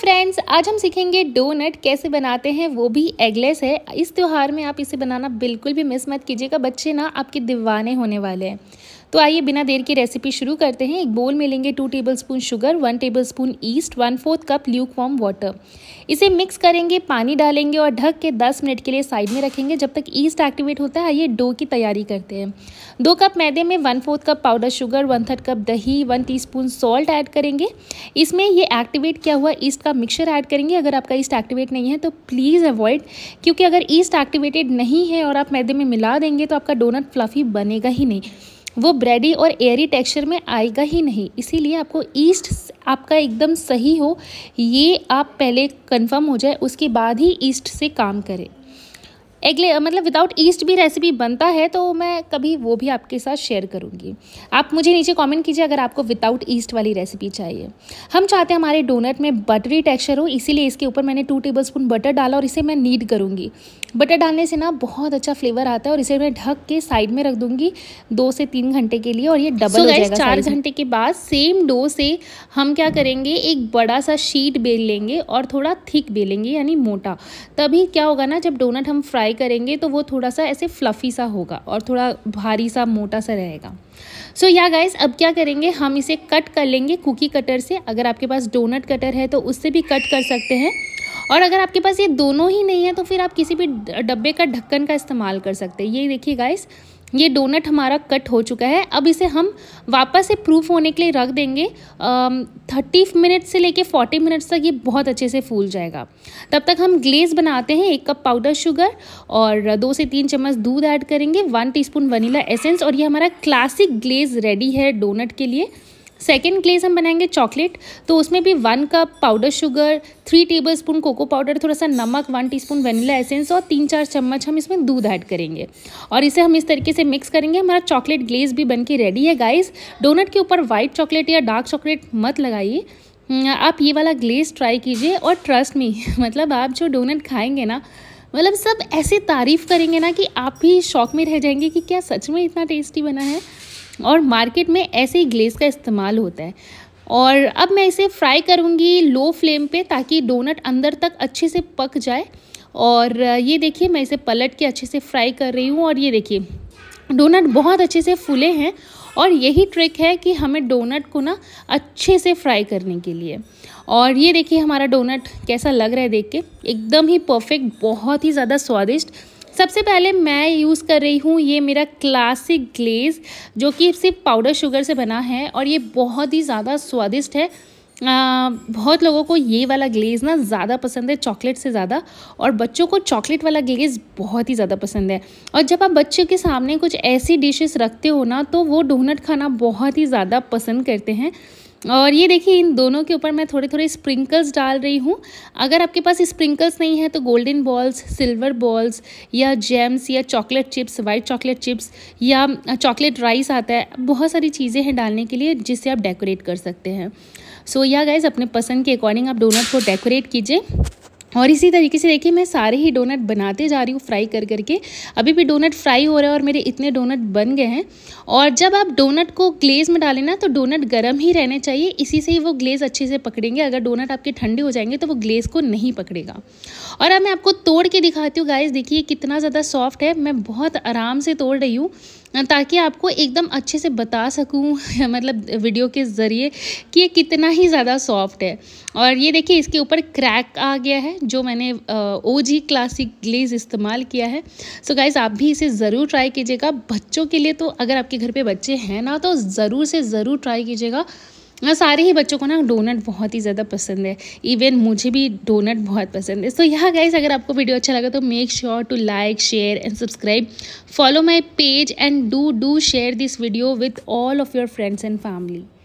friends आज हम सीखेंगे डोनट कैसे बनाते हैं वो भी एगलेस है इस त्यौहार में आप इसे बनाना बिल्कुल भी मिस मत कीजिएगा बच्चे ना आपके दीवाने होने वाले हैं तो आइए बिना देर की रेसिपी शुरू करते हैं एक बोल में लेंगे two tablespoon sugar one tablespoon yeast one fourth cup lukewarm water इसे मिक्स करेंगे पानी डालेंगे और ढक के दस मिनट के लिए साइड में रखेंगे जब तक ईस्ट एक्टिवेट होता है आइए डो की तैयारी करते हैं दो कप मैदे में one fourth cup powder sugar one third cup दही वन टी सॉल्ट ऐड करेंगे इसमें ये एक्टिवेट किया हुआ ईस्ट का मिक्सर ऐड करेंगे अगर आपका ईस्ट एक्टिवेट नहीं है तो प्लीज़ अवॉइड क्योंकि अगर ईस्ट एक्टिवेटेड नहीं है और आप मैदे में मिला देंगे तो आपका डोनट फ्लफ़ी बनेगा ही नहीं वो ब्रेडी और एयरी टेक्सचर में आएगा ही नहीं इसीलिए आपको ईस्ट आपका एकदम सही हो ये आप पहले कंफर्म हो जाए उसके बाद ही ईस्ट से काम करें अगले मतलब विदाउट ईस्ट भी रेसिपी बनता है तो मैं कभी वो भी आपके साथ शेयर करूँगी आप मुझे नीचे कमेंट कीजिए अगर आपको विदाउट ईस्ट वाली रेसिपी चाहिए हम चाहते हैं हमारे डोनट में बटरी टेक्सचर हो इसीलिए इसके ऊपर मैंने टू टेबल स्पून बटर डाला और इसे मैं नीड करूँगी बटर डालने से ना बहुत अच्छा फ्लेवर आता है और इसे मैं ढक के साइड में रख दूंगी दो से तीन घंटे के लिए और ये डबल so हो जाएगा चार घंटे के बाद सेम डो से हम क्या करेंगे एक बड़ा सा शीट बेल लेंगे और थोड़ा थिक बेलेंगे यानी मोटा तभी क्या होगा ना जब डोनट हम फ्राई करेंगे तो वो थोड़ा सा ऐसे फ्लफ़ी सा होगा और थोड़ा भारी सा मोटा सा रहेगा सो या गाइस अब क्या करेंगे हम इसे कट कर लेंगे कुकी कटर से अगर आपके पास डोनट कटर है तो उससे भी कट कर सकते हैं और अगर आपके पास ये दोनों ही नहीं है तो फिर आप किसी भी डब्बे का ढक्कन का इस्तेमाल कर सकते हैं ये देखिए गाइस ये डोनट हमारा कट हो चुका है अब इसे हम वापस से प्रूफ होने के लिए रख देंगे थर्टी मिनट से लेके फोर्टी मिनट्स तक ये बहुत अच्छे से फूल जाएगा तब तक हम ग्लेज बनाते हैं एक कप पाउडर शुगर और दो से तीन चम्मच दूध ऐड करेंगे वन टीस्पून वनीला एसेंस और ये हमारा क्लासिक ग्लेज रेडी है डोनट के लिए सेकेंड ग्लेज हम बनाएंगे चॉकलेट तो उसमें भी one cup powder sugar three tablespoon cocoa powder थोड़ा सा नमक वन टीस्पून वनीला एसेंस और तीन चार चम्मच हम इसमें दूध ऐड करेंगे और इसे हम इस तरीके से मिक्स करेंगे हमारा चॉकलेट ग्लेज भी बन के रेडी है गाइस डोनट के ऊपर वाइट चॉकलेट या डार्क चॉकलेट मत लगाइए हम्म, आप ये वाला ग्लेज ट्राई कीजिए और ट्रस्ट मी मतलब आप जो डोनट खाएँगे ना मतलब सब ऐसे तारीफ़ करेंगे ना कि आप भी शौक में रह जाएंगे कि क्या सच में इतना टेस्टी बना है और मार्केट में ऐसे ही ग्लेस का इस्तेमाल होता है और अब मैं इसे फ्राई करूँगी लो फ्लेम पे ताकि डोनट अंदर तक अच्छे से पक जाए और ये देखिए मैं इसे पलट के अच्छे से फ्राई कर रही हूँ और ये देखिए डोनट बहुत अच्छे से फूले हैं और यही ट्रिक है कि हमें डोनट को ना अच्छे से फ्राई करने के लिए और ये देखिए हमारा डोनट कैसा लग रहा है देख के एकदम ही परफेक्ट बहुत ही ज़्यादा स्वादिष्ट सबसे पहले मैं यूज़ कर रही हूँ ये मेरा क्लासिक ग्लेज़ जो कि सिर्फ पाउडर शुगर से बना है और ये बहुत ही ज़्यादा स्वादिष्ट है आ, बहुत लोगों को ये वाला ग्लेज़ ना ज़्यादा पसंद है चॉकलेट से ज़्यादा और बच्चों को चॉकलेट वाला ग्लेज़ बहुत ही ज़्यादा पसंद है और जब आप बच्चों के सामने कुछ ऐसी डिशेस रखते हो ना तो वो डोनट खाना बहुत ही ज़्यादा पसंद करते हैं और ये देखिए इन दोनों के ऊपर मैं थोड़े थोड़े स्प्रिंकल्स डाल रही हूँ अगर आपके पास स्प्रिंकल्स नहीं है तो गोल्डन बॉल्स सिल्वर बॉल्स या जेम्स या chocolate chips white chocolate chips या चॉकलेट राइस आता है बहुत सारी चीज़ें हैं डालने के लिए जिससे आप डेकोरेट कर सकते हैं सो या गाइज अपने पसंद के अकॉर्डिंग आप डोनट को डेकोरेट कीजिए और इसी तरीके से देखिए मैं सारे ही डोनट बनाते जा रही हूँ फ्राई कर करके अभी भी डोनट फ्राई हो रहे हैं और मेरे इतने डोनट बन गए हैं और जब आप डोनट को ग्लेज में डालें ना तो डोनट गर्म ही रहने चाहिए इसी से ही वो ग्लेज अच्छे से पकड़ेंगे अगर डोनट आपके ठंडे हो जाएंगे तो वो ग्लेज को नहीं पकड़ेगा और अब मैं आपको तोड़ के दिखाती हूँ गाइज देखिए कितना ज़्यादा सॉफ्ट है मैं बहुत आराम से तोड़ रही हूँ ताकि आपको एकदम अच्छे से बता सकूँ मतलब वीडियो के ज़रिए कि ये कितना ही ज़्यादा सॉफ्ट है और ये देखिए इसके ऊपर क्रैक आ गया है जो मैंने ओ जी क्लासिक ग्लेज इस्तेमाल किया है सो गाइज आप भी इसे ज़रूर ट्राई कीजिएगा बच्चों के लिए तो अगर आपके घर पे बच्चे हैं ना तो ज़रूर से ज़रूर ट्राई कीजिएगा हाँ, सारे ही बच्चों को ना डोनट बहुत ही ज़्यादा पसंद है इवन मुझे भी डोनट बहुत पसंद है सो यह गाइस गाइज अगर आपको वीडियो अच्छा लगा तो make sure to like share and subscribe follow my page and do do share this video with all of your friends and family